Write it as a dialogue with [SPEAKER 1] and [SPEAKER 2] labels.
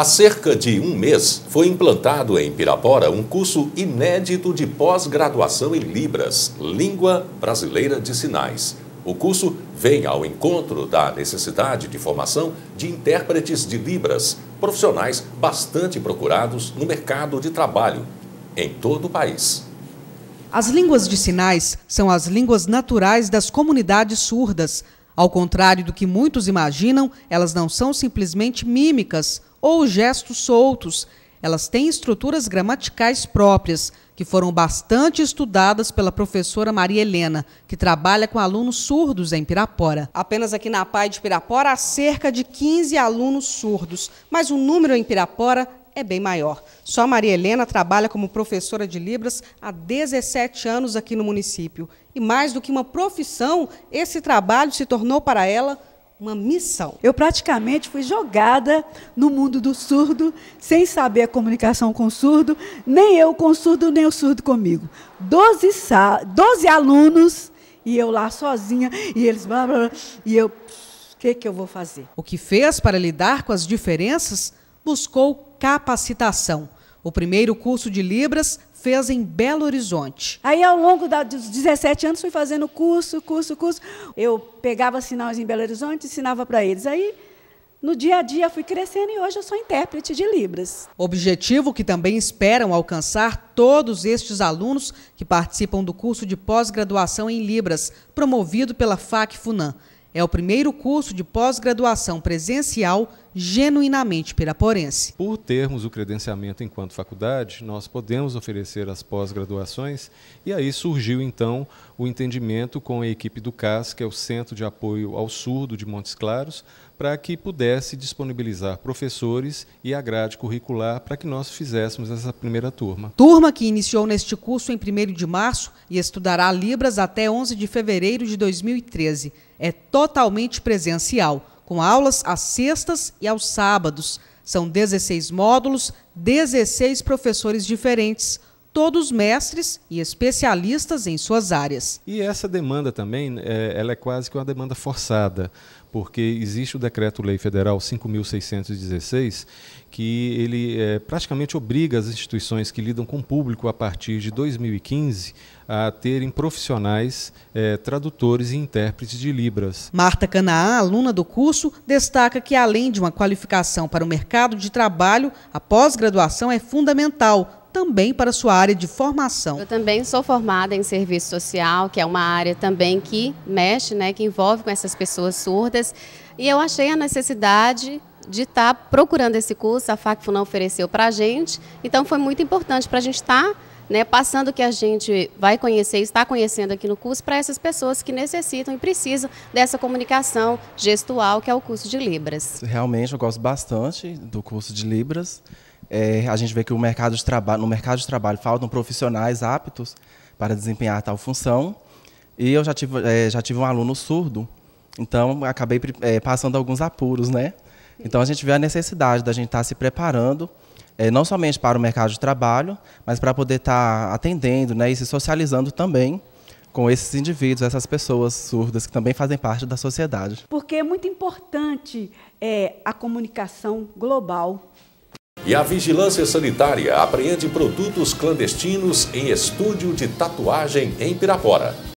[SPEAKER 1] Há cerca de um mês, foi implantado em Pirapora um curso inédito de pós-graduação em Libras, Língua Brasileira de Sinais. O curso vem ao encontro da necessidade de formação de intérpretes de Libras, profissionais bastante procurados no mercado de trabalho em todo o
[SPEAKER 2] país. As línguas de sinais são as línguas naturais das comunidades surdas. Ao contrário do que muitos imaginam, elas não são simplesmente mímicas ou gestos soltos. Elas têm estruturas gramaticais próprias, que foram bastante estudadas pela professora Maria Helena, que trabalha com alunos surdos em Pirapora. Apenas aqui na PAI de Pirapora há cerca de 15 alunos surdos, mas o número em Pirapora é bem maior. Só Maria Helena trabalha como professora de Libras há 17 anos aqui no município. E mais do que uma profissão, esse trabalho se tornou para ela uma missão. Eu praticamente fui jogada
[SPEAKER 3] no mundo do surdo, sem saber a comunicação com o surdo, nem eu com o surdo, nem o surdo comigo. Doze, doze alunos e eu lá sozinha, e eles blá blá blá, e eu, o que, que eu vou fazer?
[SPEAKER 2] O que fez para lidar com as diferenças buscou capacitação. O primeiro curso de Libras fez em Belo Horizonte. Aí, ao longo da, dos 17 anos, fui fazendo curso, curso, curso.
[SPEAKER 3] Eu pegava sinais em Belo Horizonte e ensinava para eles. Aí, no dia a dia, fui crescendo
[SPEAKER 2] e hoje eu sou intérprete de Libras. Objetivo que também esperam alcançar todos estes alunos que participam do curso de pós-graduação em Libras, promovido pela FAC-FUNAM. É o primeiro curso de pós-graduação presencial genuinamente piraporense.
[SPEAKER 4] Por termos o credenciamento enquanto faculdade, nós podemos oferecer as pós-graduações e aí surgiu então o entendimento com a equipe do CAS, que é o Centro de Apoio ao Surdo de Montes Claros, para que pudesse disponibilizar professores e a grade curricular para que nós fizéssemos essa primeira turma.
[SPEAKER 2] Turma que iniciou neste curso em 1 de março e estudará Libras até 11 de fevereiro de 2013. É totalmente presencial com aulas às sextas e aos sábados. São 16 módulos, 16 professores diferentes todos mestres e especialistas em suas áreas.
[SPEAKER 4] E essa demanda também, é, ela é quase que uma demanda forçada, porque existe o Decreto-Lei Federal 5.616, que ele é, praticamente obriga as instituições que lidam com o público a partir de 2015 a terem profissionais é, tradutores e intérpretes de Libras.
[SPEAKER 2] Marta Canaã, aluna do curso, destaca que, além de uma qualificação para o mercado de trabalho, a pós-graduação é fundamental também para sua área de formação. Eu também sou formada em serviço social, que é uma área também que mexe, né, que envolve com essas pessoas surdas, e eu achei a necessidade de estar tá procurando esse curso, a não ofereceu para a gente, então foi muito importante para a gente estar tá, né, passando o que a gente vai conhecer, está conhecendo aqui no curso, para essas pessoas que necessitam e precisam dessa comunicação gestual, que é o curso de
[SPEAKER 5] Libras. Realmente, eu gosto bastante do curso de Libras é, a gente vê que o mercado de trabalho, no mercado de trabalho faltam profissionais aptos para desempenhar tal função. E eu já tive, é, já tive um aluno surdo, então acabei é, passando alguns apuros, né? Então a gente vê a necessidade da gente estar tá se preparando, é, não somente para o mercado de trabalho, mas para poder estar tá atendendo né, e se socializando também com esses indivíduos, essas pessoas surdas que também fazem parte da sociedade.
[SPEAKER 3] Porque é muito importante é, a comunicação global
[SPEAKER 1] e a Vigilância Sanitária apreende produtos clandestinos em estúdio de tatuagem em Pirapora.